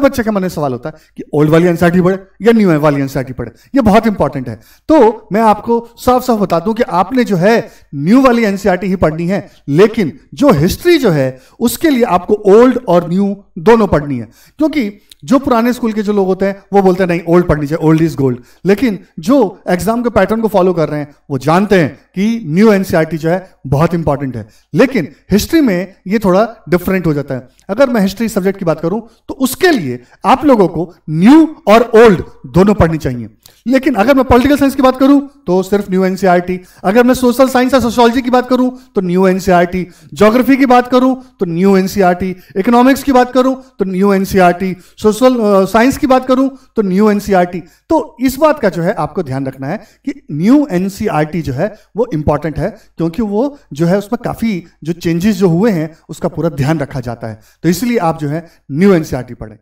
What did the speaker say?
बच्चे के मन में सवाल होता है कि ओल्ड वाली एनसीआरटी पढ़े या न्यू वाली एनसीआरटी पढ़े ये बहुत इंपॉर्टेंट है तो मैं आपको साफ साफ बता दूं कि आपने जो है न्यू वाली एनसीआरटी ही पढ़नी है लेकिन जो हिस्ट्री जो है उसके लिए आपको ओल्ड और न्यू दोनों पढ़नी है क्योंकि जो पुराने स्कूल के जो लोग होते हैं वो बोलते हैं नहीं ओल्ड पढ़नी चाहिए ओल्ड इज गोल्ड लेकिन जो एग्जाम के पैटर्न को फॉलो कर रहे हैं वो जानते हैं कि न्यू एनसीईआरटी e जो है बहुत इंपॉर्टेंट है लेकिन हिस्ट्री में ये थोड़ा डिफरेंट हो जाता है अगर मैं हिस्ट्री सब्जेक्ट की बात करूं तो उसके लिए आप लोगों को न्यू और ओल्ड दोनों पढ़नी चाहिए लेकिन अगर मैं पॉलिटिकल साइंस की बात करूं तो सिर्फ न्यू एनसीईआरटी अगर मैं सोशल साइंस या सोशोलॉजी की बात करूं तो न्यू एनसीईआरटी ज्योग्राफी की बात करूं तो न्यू एनसीईआरटी इकोनॉमिक्स की बात करूं तो न्यू एनसीईआरटी सोशल साइंस की बात करूं तो न्यू एनसीईआरटी तो इस बात का जो है आपको ध्यान रखना है कि न्यू एनसीईआरटी जो है वो इंपॉर्टेंट है क्योंकि वो जो है उसमें काफी जो चेंजेस जो हुए हैं उसका पूरा ध्यान रखा जाता है तो इसलिए आप जो है न्यू एनसीईआरटी पढ़ें